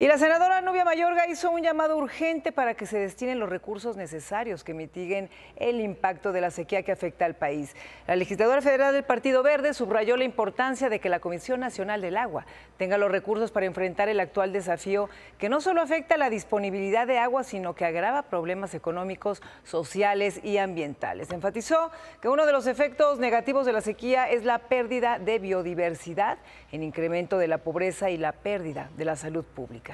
Y la senadora Nubia Mayorga hizo un llamado urgente para que se destinen los recursos necesarios que mitiguen el impacto de la sequía que afecta al país. La legisladora federal del Partido Verde subrayó la importancia de que la Comisión Nacional del Agua tenga los recursos para enfrentar el actual desafío que no solo afecta la disponibilidad de agua, sino que agrava problemas económicos, sociales y ambientales. Enfatizó que uno de los efectos negativos de la sequía es la pérdida de biodiversidad, el incremento de la pobreza y la pérdida de la salud pública.